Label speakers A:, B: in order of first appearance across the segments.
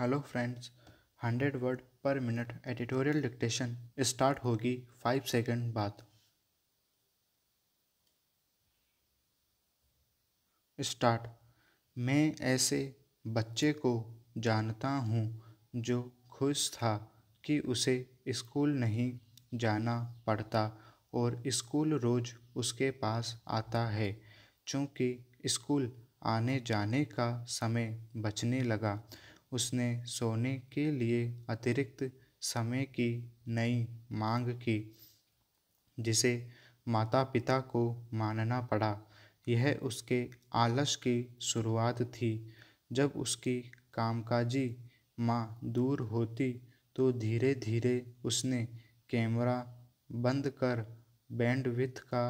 A: hello friends hundred word per minute editorial dictation start होगी five second बाद start मैं ऐसे बच्चे को जानता हूँ जो खुश था कि उसे स्कूल नहीं जाना पड़ता और स्कूल रोज़ उसके पास आता है चूँकि स्कूल आने जाने का समय बचने लगा उसने सोने के लिए अतिरिक्त समय की नई मांग की जिसे माता पिता को मानना पड़ा यह उसके आलस की शुरुआत थी जब उसकी कामकाजी माँ दूर होती तो धीरे धीरे उसने कैमरा बंद कर बैंडविथ का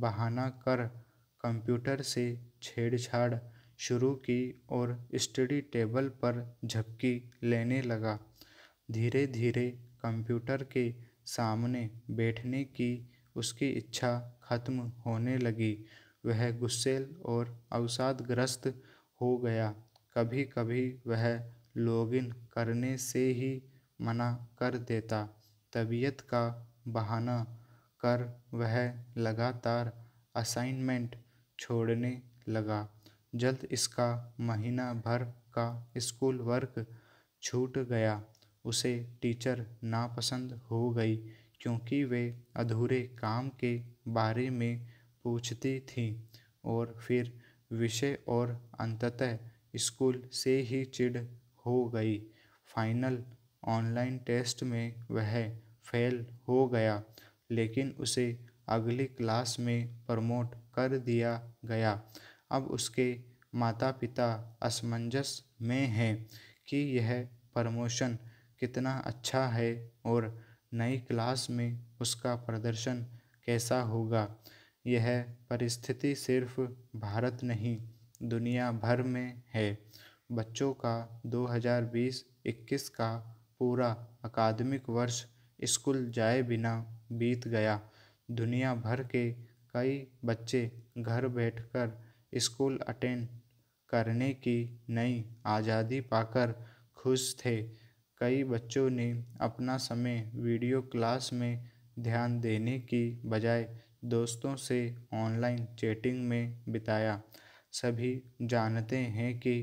A: बहाना कर कंप्यूटर से छेड़छाड़ शुरू की और स्टडी टेबल पर झपकी लेने लगा धीरे धीरे कंप्यूटर के सामने बैठने की उसकी इच्छा खत्म होने लगी वह गुस्सेल और अवसादग्रस्त हो गया कभी कभी वह लॉगिन करने से ही मना कर देता तबीयत का बहाना कर वह लगातार असाइनमेंट छोड़ने लगा जल्द इसका महीना भर का स्कूल वर्क छूट गया उसे टीचर नापसंद हो गई क्योंकि वे अधूरे काम के बारे में पूछती थीं और फिर विषय और अंततः स्कूल से ही चिढ़ हो गई फाइनल ऑनलाइन टेस्ट में वह फेल हो गया लेकिन उसे अगली क्लास में प्रमोट कर दिया गया अब उसके माता पिता असमंजस में हैं कि यह प्रमोशन कितना अच्छा है और नई क्लास में उसका प्रदर्शन कैसा होगा यह परिस्थिति सिर्फ भारत नहीं दुनिया भर में है बच्चों का 2020-21 का पूरा अकादमिक वर्ष स्कूल जाए बिना बीत गया दुनिया भर के कई बच्चे घर बैठकर स्कूल अटेंड करने की नई आज़ादी पाकर खुश थे कई बच्चों ने अपना समय वीडियो क्लास में ध्यान देने की बजाय दोस्तों से ऑनलाइन चैटिंग में बिताया सभी जानते हैं कि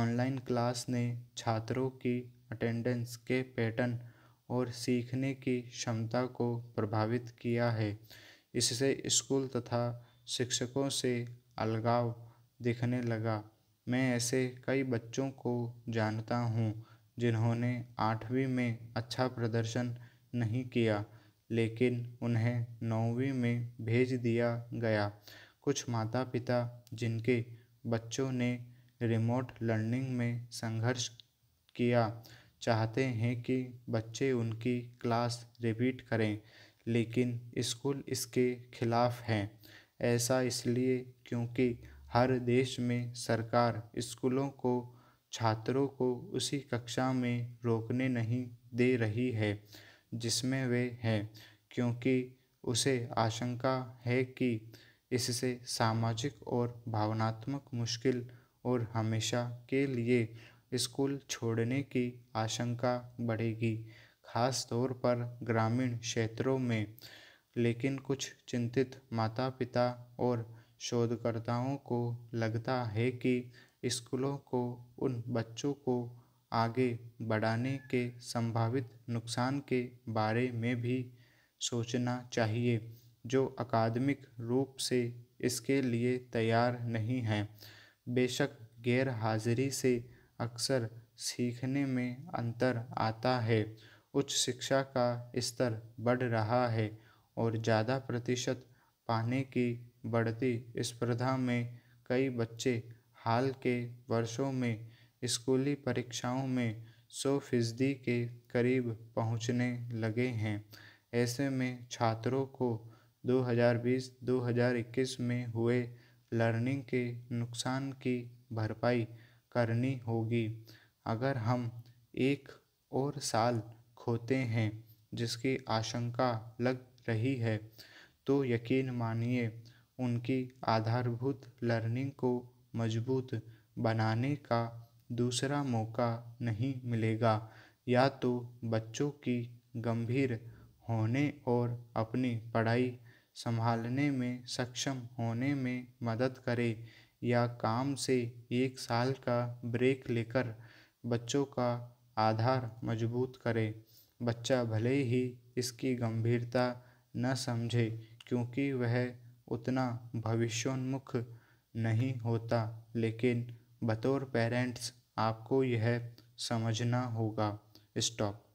A: ऑनलाइन क्लास ने छात्रों की अटेंडेंस के पैटर्न और सीखने की क्षमता को प्रभावित किया है इससे स्कूल तथा शिक्षकों से अलगाव दिखने लगा मैं ऐसे कई बच्चों को जानता हूँ जिन्होंने आठवीं में अच्छा प्रदर्शन नहीं किया लेकिन उन्हें नौवीं में भेज दिया गया कुछ माता पिता जिनके बच्चों ने रिमोट लर्निंग में संघर्ष किया चाहते हैं कि बच्चे उनकी क्लास रिपीट करें लेकिन स्कूल इसके खिलाफ हैं ऐसा इसलिए क्योंकि हर देश में सरकार स्कूलों को छात्रों को उसी कक्षा में रोकने नहीं दे रही है जिसमें वे हैं क्योंकि उसे आशंका है कि इससे सामाजिक और भावनात्मक मुश्किल और हमेशा के लिए स्कूल छोड़ने की आशंका बढ़ेगी खास तौर पर ग्रामीण क्षेत्रों में लेकिन कुछ चिंतित माता पिता और शोधकर्ताओं को लगता है कि स्कूलों को उन बच्चों को आगे बढ़ाने के संभावित नुकसान के बारे में भी सोचना चाहिए जो अकादमिक रूप से इसके लिए तैयार नहीं हैं बेशक गैर हाजिरी से अक्सर सीखने में अंतर आता है उच्च शिक्षा का स्तर बढ़ रहा है और ज़्यादा प्रतिशत पाने की बढ़ती स्पर्धा में कई बच्चे हाल के वर्षों में स्कूली परीक्षाओं में सौ फीसदी के करीब पहुंचने लगे हैं ऐसे में छात्रों को 2020-2021 में हुए लर्निंग के नुकसान की भरपाई करनी होगी अगर हम एक और साल खोते हैं जिसकी आशंका लग रही है तो यकीन मानिए उनकी आधारभूत लर्निंग को मजबूत बनाने का दूसरा मौका नहीं मिलेगा या तो बच्चों की गंभीर होने और अपनी पढ़ाई संभालने में सक्षम होने में मदद करे या काम से एक साल का ब्रेक लेकर बच्चों का आधार मजबूत करे बच्चा भले ही इसकी गंभीरता न समझे क्योंकि वह उतना भविष्योन्मुख नहीं होता लेकिन बतौर पेरेंट्स आपको यह समझना होगा स्टॉप